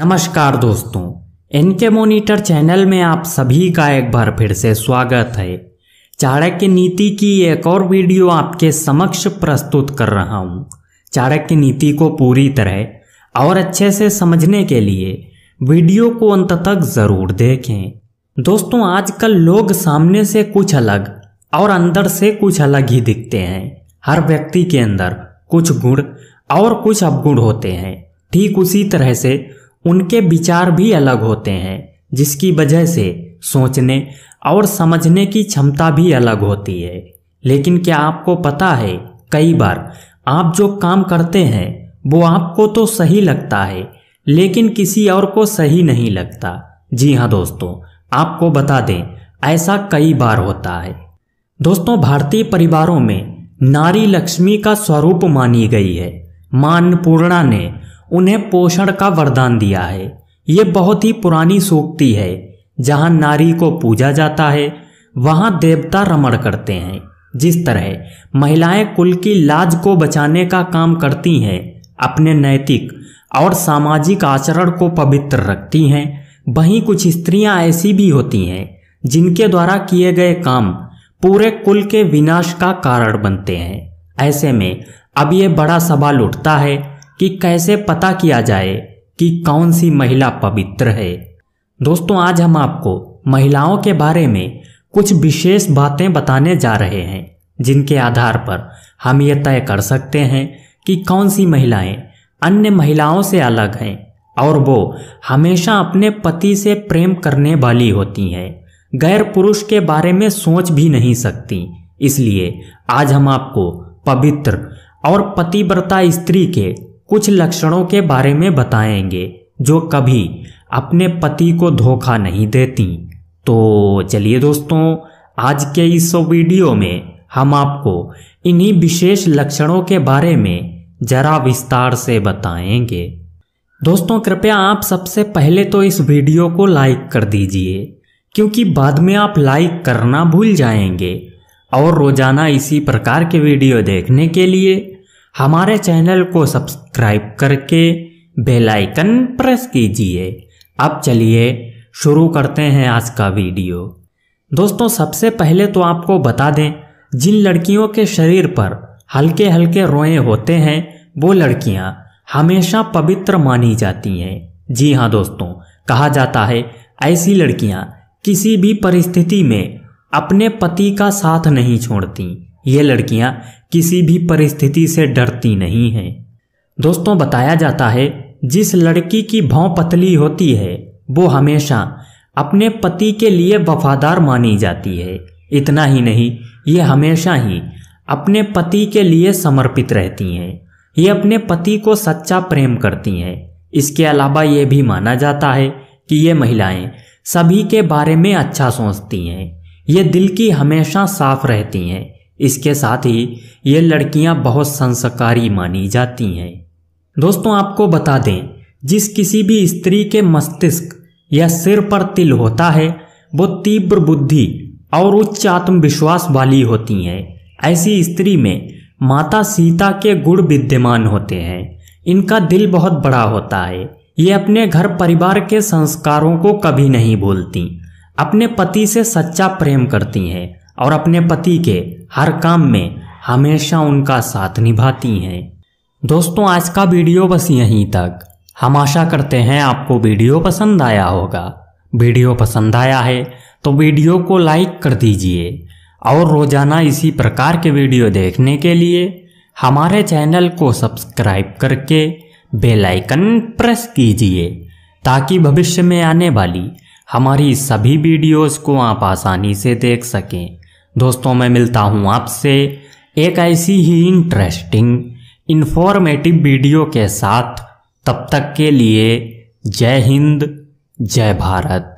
नमस्कार दोस्तों इनके मोनिटर चैनल में आप सभी का एक बार फिर से स्वागत है चाणक्य नीति की एक और वीडियो आपके समक्ष प्रस्तुत कर रहा हूँ चाणक्य नीति को पूरी तरह और अच्छे से समझने के लिए वीडियो को अंत तक जरूर देखें दोस्तों आजकल लोग सामने से कुछ अलग और अंदर से कुछ अलग ही दिखते हैं हर व्यक्ति के अंदर कुछ गुण और कुछ अवगुण होते हैं ठीक उसी तरह से उनके विचार भी अलग होते हैं जिसकी वजह से सोचने और समझने की क्षमता भी अलग होती है लेकिन क्या आपको पता है कई बार आप जो काम करते हैं वो आपको तो सही लगता है लेकिन किसी और को सही नहीं लगता जी हाँ दोस्तों आपको बता दें ऐसा कई बार होता है दोस्तों भारतीय परिवारों में नारी लक्ष्मी का स्वरूप मानी गई है मानपूर्णा ने उन्हें पोषण का वरदान दिया है ये बहुत ही पुरानी सूक्ति है जहाँ नारी को पूजा जाता है वहाँ देवता रमण करते हैं जिस तरह महिलाएं कुल की लाज को बचाने का काम करती हैं अपने नैतिक और सामाजिक आचरण को पवित्र रखती हैं वहीं कुछ स्त्रियां ऐसी भी होती हैं जिनके द्वारा किए गए काम पूरे कुल के विनाश का कारण बनते हैं ऐसे में अब ये बड़ा सवाल उठता है कि कैसे पता किया जाए कि कौन सी महिला पवित्र है दोस्तों आज हम आपको महिलाओं के बारे में कुछ विशेष बातें बताने जा रहे हैं जिनके आधार पर हम ये तय कर सकते हैं कि कौन सी महिलाएं अन्य महिलाओं से अलग हैं और वो हमेशा अपने पति से प्रेम करने वाली होती हैं गैर पुरुष के बारे में सोच भी नहीं सकती इसलिए आज हम आपको पवित्र और पतिव्रता स्त्री के कुछ लक्षणों के बारे में बताएंगे जो कभी अपने पति को धोखा नहीं देती तो चलिए दोस्तों आज के इस वीडियो में हम आपको इन्हीं विशेष लक्षणों के बारे में जरा विस्तार से बताएंगे दोस्तों कृपया आप सबसे पहले तो इस वीडियो को लाइक कर दीजिए क्योंकि बाद में आप लाइक करना भूल जाएंगे और रोजाना इसी प्रकार के वीडियो देखने के लिए हमारे चैनल को सब्सक्राइब करके बेल आइकन प्रेस कीजिए अब चलिए शुरू करते हैं आज का वीडियो दोस्तों सबसे पहले तो आपको बता दें जिन लड़कियों के शरीर पर हल्के हल्के रोए होते हैं वो लड़कियां हमेशा पवित्र मानी जाती हैं जी हाँ दोस्तों कहा जाता है ऐसी लड़कियां किसी भी परिस्थिति में अपने पति का साथ नहीं छोड़ती ये लड़कियां किसी भी परिस्थिति से डरती नहीं है दोस्तों बताया जाता है जिस लड़की की भौं पतली होती है वो हमेशा अपने पति के लिए वफादार मानी जाती है इतना ही नहीं ये हमेशा ही अपने पति के लिए समर्पित रहती हैं ये अपने पति को सच्चा प्रेम करती हैं इसके अलावा ये भी माना जाता है कि ये महिलाएं सभी के बारे में अच्छा सोचती हैं ये दिल की हमेशा साफ रहती हैं इसके साथ ही ये लड़कियां बहुत संस्कारी मानी जाती हैं दोस्तों आपको बता दें जिस किसी भी स्त्री के मस्तिष्क या सिर पर तिल होता है वो तीव्र बुद्धि और उच्च आत्मविश्वास वाली होती हैं ऐसी स्त्री में माता सीता के गुण विद्यमान होते हैं इनका दिल बहुत बड़ा होता है ये अपने घर परिवार के संस्कारों को कभी नहीं भूलती अपने पति से सच्चा प्रेम करती हैं और अपने पति के हर काम में हमेशा उनका साथ निभाती हैं दोस्तों आज का वीडियो बस यहीं तक हम आशा करते हैं आपको वीडियो पसंद आया होगा वीडियो पसंद आया है तो वीडियो को लाइक कर दीजिए और रोजाना इसी प्रकार के वीडियो देखने के लिए हमारे चैनल को सब्सक्राइब करके बेल आइकन प्रेस कीजिए ताकि भविष्य में आने वाली हमारी सभी वीडियोस को आप आसानी से देख सकें दोस्तों मैं मिलता हूँ आपसे एक ऐसी ही इंटरेस्टिंग इन्फॉर्मेटिव वीडियो के साथ तब तक के लिए जय हिंद जय भारत